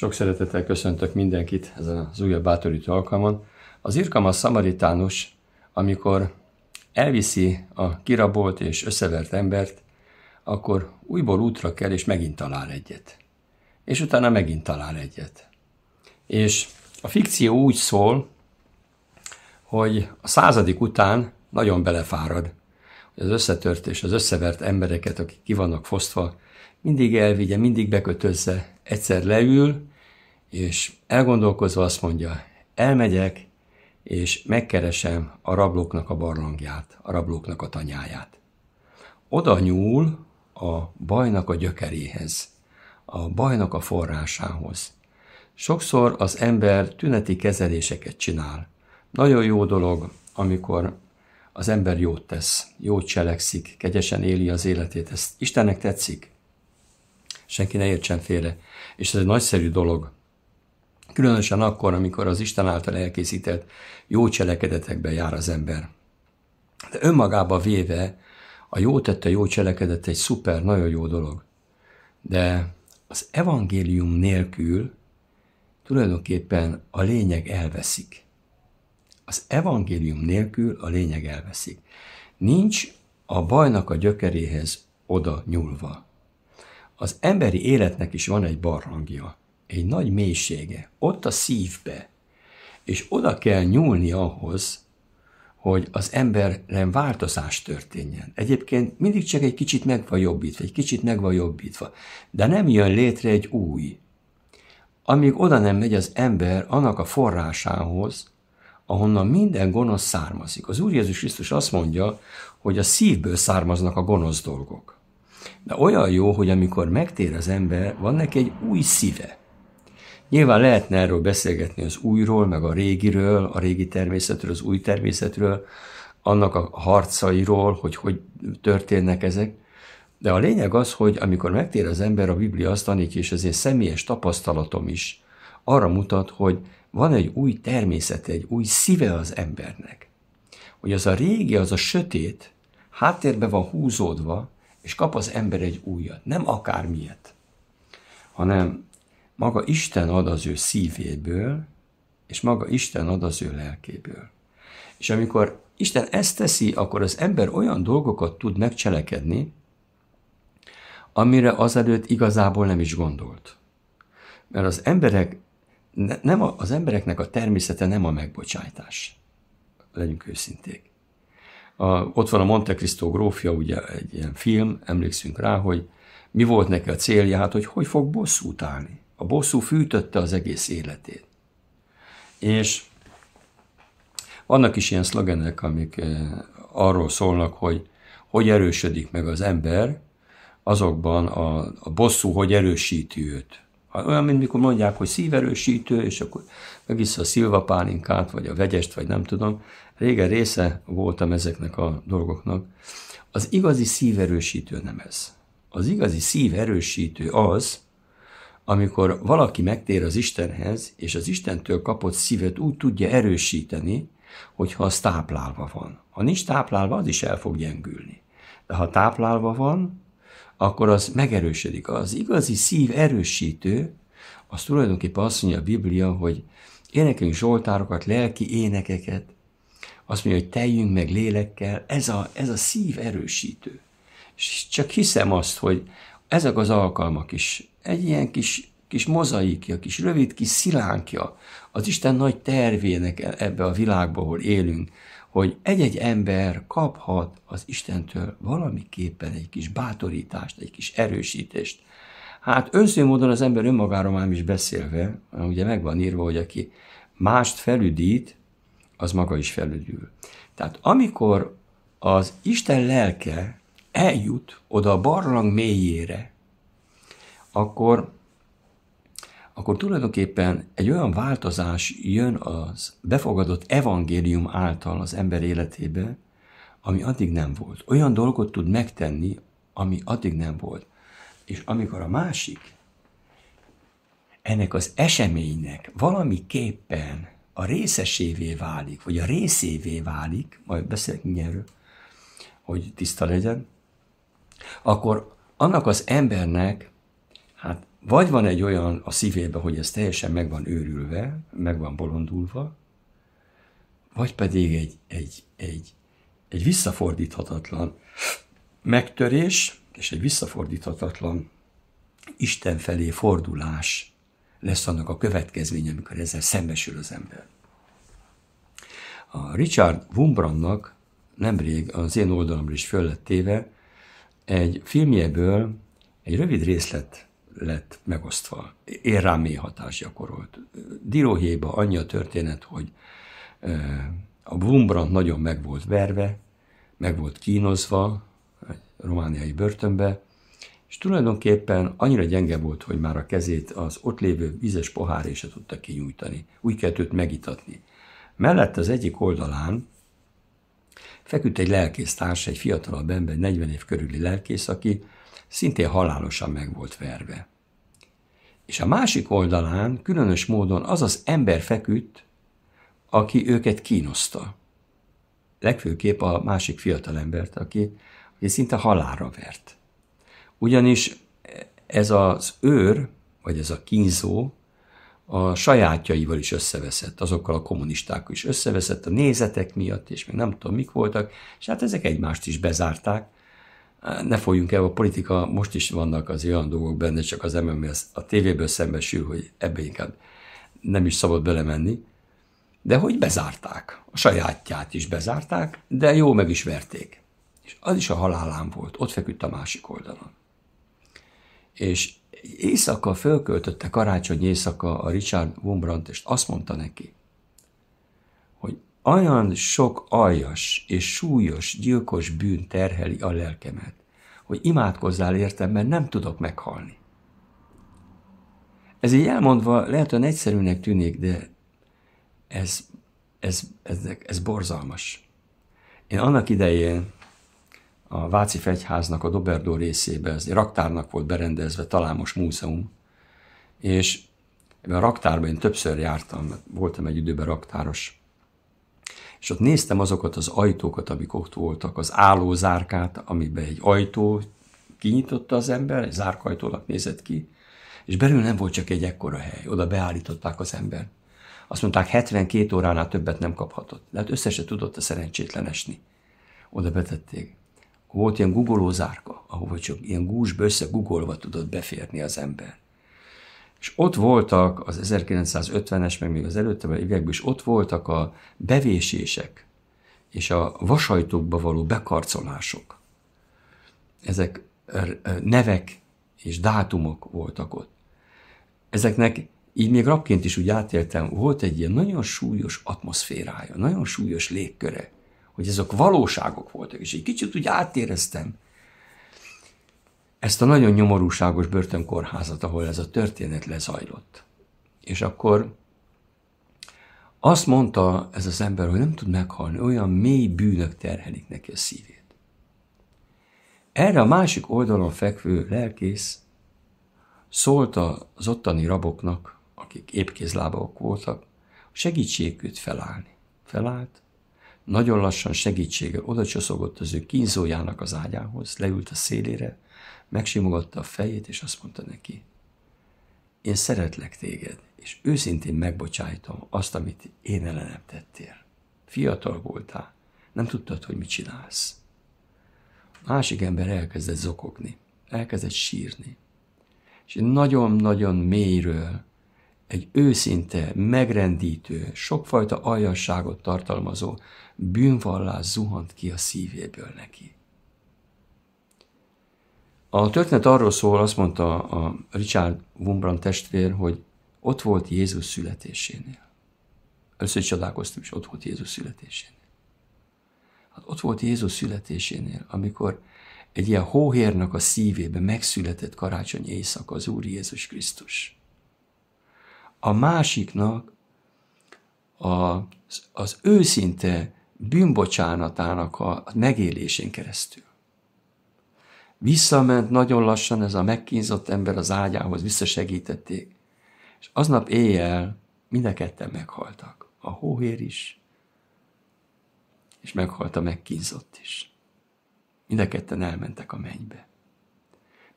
Sok szeretettel köszöntök mindenkit ezen az újabb bátorító alkalmon. Az irkalmas szamaritánus, amikor elviszi a kirabolt és összevert embert, akkor újból útra kell, és megint talál egyet. És utána megint talál egyet. És a fikció úgy szól, hogy a századik után nagyon belefárad, hogy az összetört és az összevert embereket, akik ki vannak fosztva, mindig elvigye, mindig bekötözze, egyszer leül, és elgondolkozva azt mondja, elmegyek, és megkeresem a rablóknak a barlangját, a rablóknak a tanyáját. Oda nyúl a bajnak a gyökeréhez, a bajnak a forrásához. Sokszor az ember tüneti kezeléseket csinál. Nagyon jó dolog, amikor az ember jót tesz, jót cselekszik, kegyesen éli az életét. Ezt Istennek tetszik. Senki ne értsen félre. És ez egy nagyszerű dolog, Különösen akkor, amikor az Isten által elkészített jó cselekedetekbe jár az ember. De önmagába véve a jó tette, jó cselekedet egy szuper, nagyon jó dolog. De az evangélium nélkül tulajdonképpen a lényeg elveszik. Az evangélium nélkül a lényeg elveszik. Nincs a bajnak a gyökeréhez oda nyúlva. Az emberi életnek is van egy barlangja egy nagy mélysége, ott a szívbe, és oda kell nyúlni ahhoz, hogy az emberen változás történjen. Egyébként mindig csak egy kicsit meg van jobbítva, egy kicsit meg van jobbítva, de nem jön létre egy új. Amíg oda nem megy az ember annak a forrásához, ahonnan minden gonosz származik. Az Úr Jézus Krisztus azt mondja, hogy a szívből származnak a gonosz dolgok. De olyan jó, hogy amikor megtér az ember, van neki egy új szíve. Nyilván lehetne erről beszélgetni az újról, meg a régiről, a régi természetről, az új természetről, annak a harcairól, hogy hogy történnek ezek, de a lényeg az, hogy amikor megtér az ember, a Biblia azt tanítja, és az én személyes tapasztalatom is arra mutat, hogy van egy új természet, egy új szíve az embernek. Hogy az a régi, az a sötét, háttérbe van húzódva, és kap az ember egy újat. Nem akármilyet, hanem maga Isten ad az ő szívéből, és maga Isten ad az ő lelkéből. És amikor Isten ezt teszi, akkor az ember olyan dolgokat tud megcselekedni, amire azelőtt igazából nem is gondolt. Mert az emberek, nem a, az embereknek a természete nem a megbocsájtás. Legyünk őszinték. A, ott van a Monte Cristo grófja, ugye egy ilyen film, emlékszünk rá, hogy mi volt neki a célja, hát hogy hogy fog bosszút állni. A bosszú fűtötte az egész életét. És vannak is ilyen szlagenek, amik eh, arról szólnak, hogy hogy erősödik meg az ember, azokban a, a bosszú, hogy erősíti őt. Olyan, mint mikor mondják, hogy szíverősítő, és akkor megissza a szilvapálinkát, vagy a vegyest, vagy nem tudom. Régen része voltam ezeknek a dolgoknak. Az igazi szíverősítő nem ez. Az igazi szíverősítő az, amikor valaki megtér az Istenhez, és az Istentől kapott szívet úgy tudja erősíteni, hogyha az táplálva van. Ha nincs táplálva, az is el fog gyengülni. De ha táplálva van, akkor az megerősödik. Az igazi szív erősítő, az tulajdonképpen azt mondja a Biblia, hogy énekeljünk zsoltárokat, lelki énekeket, azt mondja, hogy teljünk meg lélekkel, ez a, ez a szív erősítő. És csak hiszem azt, hogy ezek az alkalmak is egy ilyen kis, kis mozaikja, kis rövid kis szilánkja az Isten nagy tervének e, ebbe a világba, ahol élünk, hogy egy-egy ember kaphat az Istentől valamiképpen egy kis bátorítást, egy kis erősítést. Hát önsző módon az ember önmagáról már is beszélve, ugye meg van írva, hogy aki mást felüdít, az maga is felüdül. Tehát amikor az Isten lelke eljut oda a barlang mélyére, akkor, akkor tulajdonképpen egy olyan változás jön az befogadott evangélium által az ember életébe, ami addig nem volt. Olyan dolgot tud megtenni, ami addig nem volt. És amikor a másik ennek az eseménynek valamiképpen a részesévé válik, vagy a részévé válik, majd beszélek erről, hogy tiszta legyen, akkor annak az embernek, hát vagy van egy olyan a szívébe, hogy ez teljesen meg van őrülve, meg van bolondulva, vagy pedig egy, egy, egy, egy visszafordíthatatlan megtörés, és egy visszafordíthatatlan Isten felé fordulás lesz annak a következménye, amikor ezzel szembesül az ember. A Richard Wumbrandnak nemrég az én oldalamra is föl lett téve egy filmjéből egy rövid részlet lett megosztva. Én rám mély hatás gyakorolt. Diróhéjba annyi a történet, hogy a Wumbrandt nagyon meg volt verve, meg volt kínozva egy romániai börtönbe, és tulajdonképpen annyira gyenge volt, hogy már a kezét az ott lévő vizes pohár se tudta kinyújtani. Úgy kellett őt megitatni. Mellett az egyik oldalán Feküdt egy társa, egy fiatalabb ember, 40 év körüli lelkész, aki szintén halálosan meg volt verve. És a másik oldalán különös módon az az ember feküdt, aki őket kínoszta. Legfőképp a másik fiatal embert, aki, aki szinte halára vert. Ugyanis ez az őr, vagy ez a kínzó a sajátjaival is összeveszett, azokkal a kommunistákkal is összeveszett, a nézetek miatt, és még nem tudom mik voltak, és hát ezek egymást is bezárták. Ne folyjunk el, a politika, most is vannak az olyan dolgok benne, csak az MMI a tévéből szembesül, hogy ebbe inkább nem is szabad belemenni, de hogy bezárták, a sajátját is bezárták, de jó meg is verték. És az is a halálám volt, ott feküdt a másik oldalon. És éjszaka fölköltötte karácsony éjszaka a Richard Wombrandt, és azt mondta neki, hogy olyan sok aljas és súlyos, gyilkos bűn terheli a lelkemet, hogy imádkozzál értem, mert nem tudok meghalni. Ez így elmondva hogy egyszerűnek tűnik, de ez, ez, ez, ez borzalmas. Én annak idején a Váci Fegyháznak a Doberdó részébe, ez raktárnak volt berendezve, talán most múzeum, és ebben a raktárban én többször jártam, voltam egy időben raktáros, és ott néztem azokat az ajtókat, amik ott voltak, az állózárkát, amiben egy ajtó kinyitotta az ember, egy zárkajtónak nézett ki, és belül nem volt csak egy ekkora hely, oda beállították az ember. Azt mondták, 72 óránál többet nem kaphatott. Lehet összesen össze se tudott a szerencsétlen esni. Oda betették volt ilyen guggoló ahova csak ilyen gúzsba összegugolva tudott beférni az ember. És ott voltak az 1950-es, meg még az előtte években is ott voltak a bevésések és a vasajtókba való bekarcolások. Ezek er, er, nevek és dátumok voltak ott. Ezeknek így még rabként is úgy átéltem, volt egy ilyen nagyon súlyos atmoszférája, nagyon súlyos légköre hogy ezek valóságok voltak, és egy kicsit úgy átéreztem ezt a nagyon nyomorúságos börtönkórházat, ahol ez a történet lezajlott. És akkor azt mondta ez az ember, hogy nem tud meghalni, olyan mély bűnök terhelik neki a szívét. Erre a másik oldalon fekvő lelkész szólt az ottani raboknak, akik épkézlábak voltak, segítségük őt felállni. Felállt, nagyon lassan segítsége csoszogott az ő kínzójának az ágyához, leült a szélére, megsimogatta a fejét, és azt mondta neki, én szeretlek téged, és őszintén megbocsájtom azt, amit én ellenem tettél. Fiatal voltál, nem tudtad, hogy mit csinálsz. A másik ember elkezdett zokogni, elkezdett sírni. És nagyon-nagyon mélyről, egy őszinte, megrendítő, sokfajta aljasságot tartalmazó bűnvallás zuhant ki a szívéből neki. A történet arról szól, azt mondta a Richard Wumbran testvér, hogy ott volt Jézus születésénél. Először is csodálkoztam, és ott volt Jézus születésénél. Hát ott volt Jézus születésénél, amikor egy ilyen hóhérnak a szívébe megszületett karácsony éjszaka az Úr Jézus Krisztus a másiknak a, az őszinte bűnbocsánatának a megélésén keresztül. Visszament nagyon lassan ez a megkínzott ember az ágyához, visszasegítették, és aznap éjjel mind a ketten meghaltak. A hóhér is, és meghalt a megkínzott is. Mind a ketten elmentek a mennybe.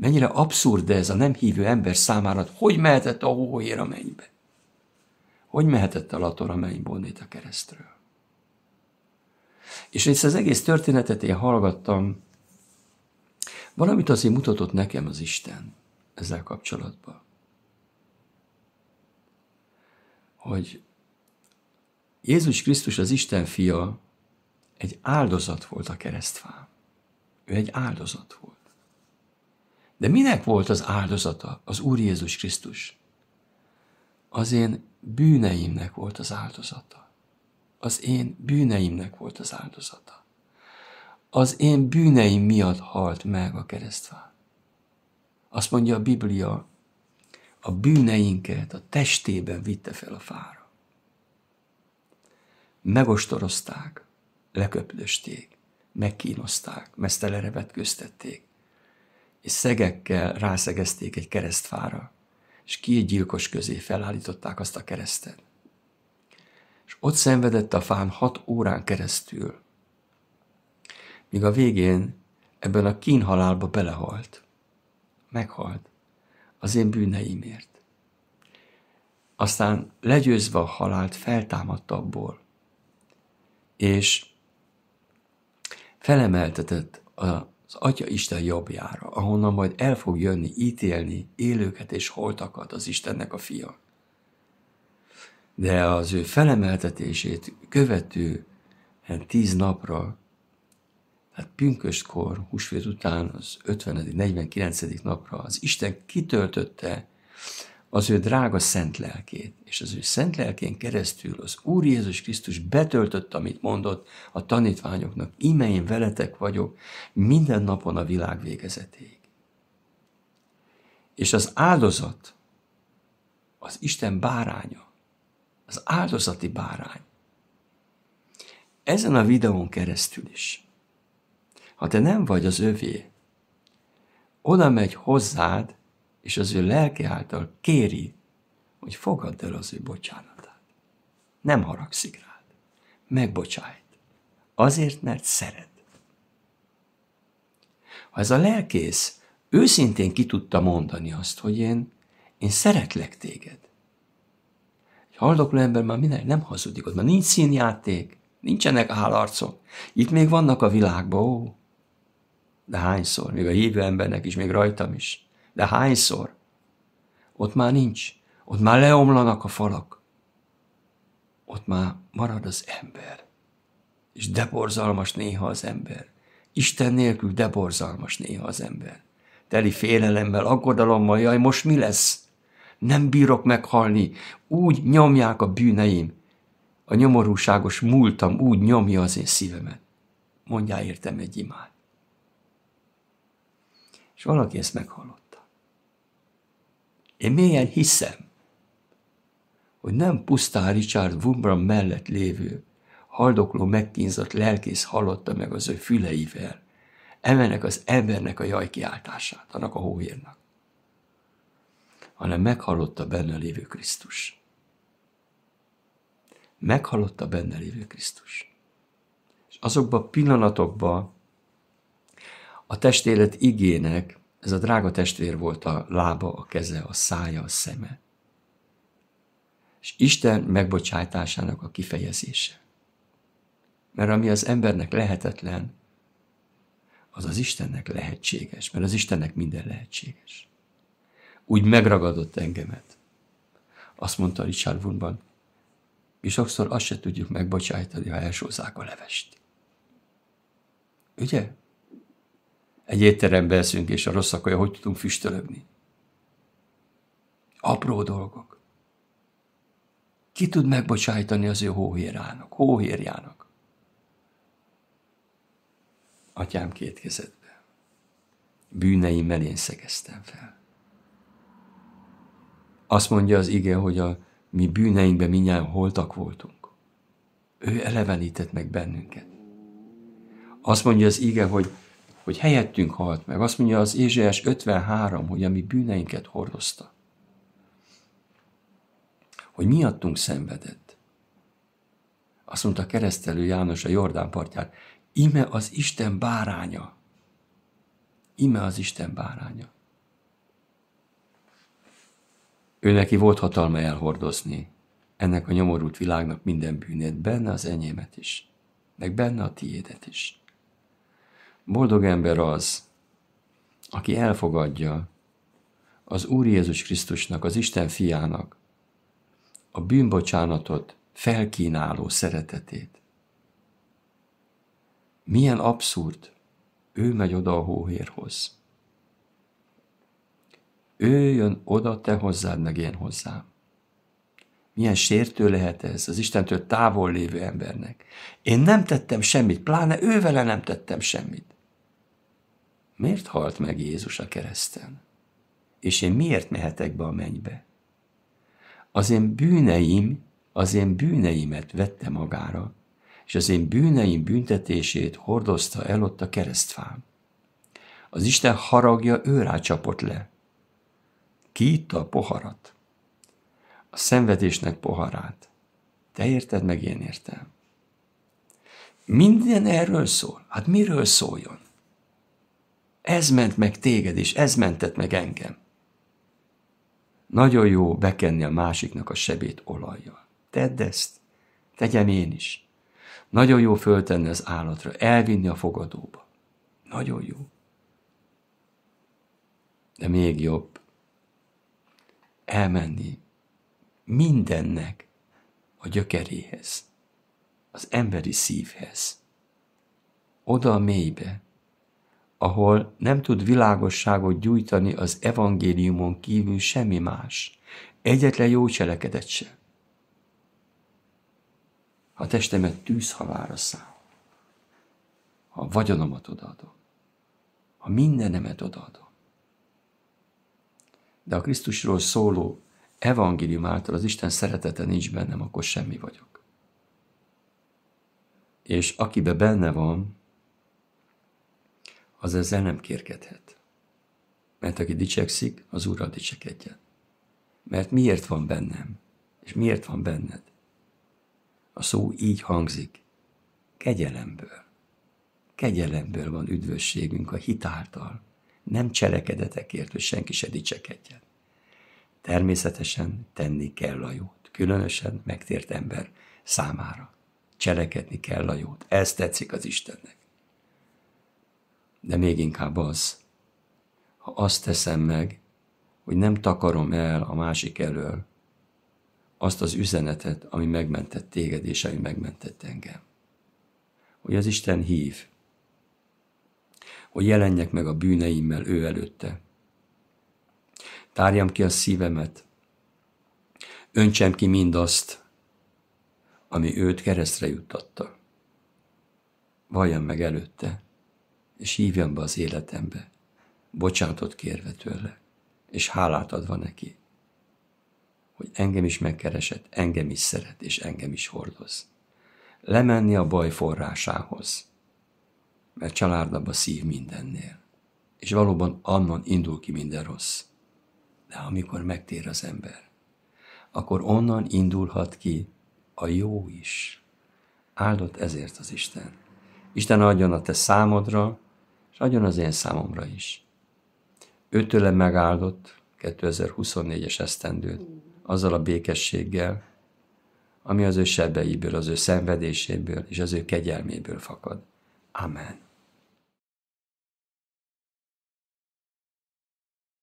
Mennyire abszurd ez a nem hívő ember számára, hogy mehetett a hóhér a mennybe? Hogy mehetett a lator a mennybónét a keresztről? És ezt az egész történetet én hallgattam, valamit azért mutatott nekem az Isten ezzel kapcsolatban. Hogy Jézus Krisztus az Isten fia egy áldozat volt a keresztfán. Ő egy áldozat volt. De minek volt az áldozata az Úr Jézus Krisztus? Az én bűneimnek volt az áldozata. Az én bűneimnek volt az áldozata. Az én bűneim miatt halt meg a keresztvál. Azt mondja a Biblia, a bűneinket a testében vitte fel a fára. Megostorozták, leköpdösték, megkínozták, mesztelere vetköztették, és szegekkel rászegezték egy keresztfára, és két gyilkos közé felállították azt a keresztet. És ott szenvedett a fán hat órán keresztül, míg a végén ebben a kínhalálba belehalt. Meghalt az én bűneimért. Aztán legyőzve a halált feltámadt abból, és felemeltetett a az Atya Isten jobbjára, ahonnan majd el fog jönni ítélni élőket és holtakat az Istennek a fia. De az ő felemeltetését követő hát tíz napra, tehát pünköstkor, húsvét után az 50. 49. napra az Isten kitöltötte az ő drága szent lelkét, és az ő szent lelkén keresztül az Úr Jézus Krisztus betöltött, amit mondott a tanítványoknak, íme én veletek vagyok minden napon a világ végezetéig. És az áldozat, az Isten báránya, az áldozati bárány. Ezen a videón keresztül is, ha te nem vagy az övé, oda megy hozzád, és az ő lelke által kéri, hogy fogadd el az ő bocsánatát. Nem haragszik rád. Megbocsájt. Azért, mert szeret. Ha ez a lelkész őszintén ki tudta mondani azt, hogy én, én szeretlek téged. Egy haldokló ember már minden nem hazudik, ott már nincs színjáték, nincsenek állarcok. Itt még vannak a világban, ó. De hányszor, még a hívő embernek is, még rajtam is de hányszor? Ott már nincs. Ott már leomlanak a falak. Ott már marad az ember. És deborzalmas néha az ember. Isten nélkül deborzalmas néha az ember. Teli félelemmel, aggodalommal, jaj, most mi lesz? Nem bírok meghalni, úgy nyomják a bűneim. A nyomorúságos múltam úgy nyomja az én szívemet. Mondjál értem egy imát. És valaki ezt meghallott. Én mélyen hiszem, hogy nem pusztán Richard Wumbram mellett lévő, haldokló megkínzott lelkész hallotta meg az ő füleivel, emelnek az embernek a jajkiáltását, annak a hóhérnak, hanem meghallotta benne lévő Krisztus. Meghallotta benne lévő Krisztus. És azokban a pillanatokban a testélet igének ez a drága testvér volt a lába, a keze, a szája, a szeme. És Isten megbocsátásának a kifejezése. Mert ami az embernek lehetetlen, az az Istennek lehetséges, mert az Istennek minden lehetséges. Úgy megragadott engemet. Azt mondta Richard Wurmban, mi sokszor azt se tudjuk megbocsájtani, ha elsózzák a levest. Ugye? egy étterembe eszünk, és a rosszak, olyan, hogy tudunk füstölögni. Apró dolgok. Ki tud megbocsájtani az ő hóhérának, hóhérjának? Atyám két kezedbe. Bűneimmel én szegeztem fel. Azt mondja az ige, hogy a mi bűneinkben minnyáján holtak voltunk. Ő elevenített meg bennünket. Azt mondja az ige, hogy hogy helyettünk halt meg. Azt mondja az Ézsaiás 53, hogy a mi bűneinket hordozta. Hogy miattunk szenvedett. Azt mondta a keresztelő János a Jordán partján, ime az Isten báránya. Ime az Isten báránya. Ő neki volt hatalma elhordozni ennek a nyomorult világnak minden bűnét, benne az enyémet is, meg benne a tiédet is. Boldog ember az, aki elfogadja az Úr Jézus Krisztusnak, az Isten fiának a bűnbocsánatot felkínáló szeretetét. Milyen abszurd, ő megy oda a hóhérhoz. Ő jön oda te hozzád, meg én hozzám. Milyen sértő lehet ez az Istentől távol lévő embernek. Én nem tettem semmit, pláne ő vele nem tettem semmit miért halt meg Jézus a kereszten? És én miért mehetek be a mennybe? Az én bűneim, az én bűneimet vette magára, és az én bűneim büntetését hordozta el ott a keresztfán. Az Isten haragja őrá csapott le. Ki itta a poharat? A szenvedésnek poharát. Te érted, meg én értem. Minden erről szól. Hát miről szóljon? Ez ment meg téged is, ez mentett meg engem. Nagyon jó bekenni a másiknak a sebét olajjal. Tedd ezt, tegyem én is. Nagyon jó föltenni az állatra, elvinni a fogadóba. Nagyon jó. De még jobb elmenni mindennek a gyökeréhez, az emberi szívhez, oda a mélybe, ahol nem tud világosságot gyújtani az evangéliumon kívül semmi más, egyetlen jó cselekedet se. Ha testemet tűzhalára száll, ha vagyonomat odaadom, ha mindenemet odaadom. De a Krisztusról szóló evangélium által az Isten szeretete nincs bennem, akkor semmi vagyok. És akibe benne van, az ezzel nem kérkedhet. Mert aki dicsekszik, az Úrral dicsekedjen. Mert miért van bennem? És miért van benned? A szó így hangzik. Kegyelemből. Kegyelemből van üdvösségünk a hitáltal. Nem cselekedetekért, hogy senki se dicsekedjen. Természetesen tenni kell a jót, különösen megtért ember számára. Cselekedni kell a jót. Ez tetszik az Istennek de még inkább az, ha azt teszem meg, hogy nem takarom el a másik elől azt az üzenetet, ami megmentett téged, és ami megmentett engem. Hogy az Isten hív, hogy jelenjek meg a bűneimmel ő előtte. Tárjam ki a szívemet, öntsem ki mindazt, ami őt keresztre juttatta. Vajon meg előtte, és hívjam be az életembe, bocsánatot kérve tőle, és hálát adva neki, hogy engem is megkeresett, engem is szeret, és engem is hordoz. Lemenni a baj forrásához, mert családnak a szív mindennél, és valóban annan indul ki minden rossz. De amikor megtér az ember, akkor onnan indulhat ki a jó is. Áldott ezért az Isten. Isten adjon a te számodra, és adjon az én számomra is. Őtőle megáldott 2024-es esztendőt, azzal a békességgel, ami az ő sebeiből, az ő szenvedéséből és az ő kegyelméből fakad. Amen.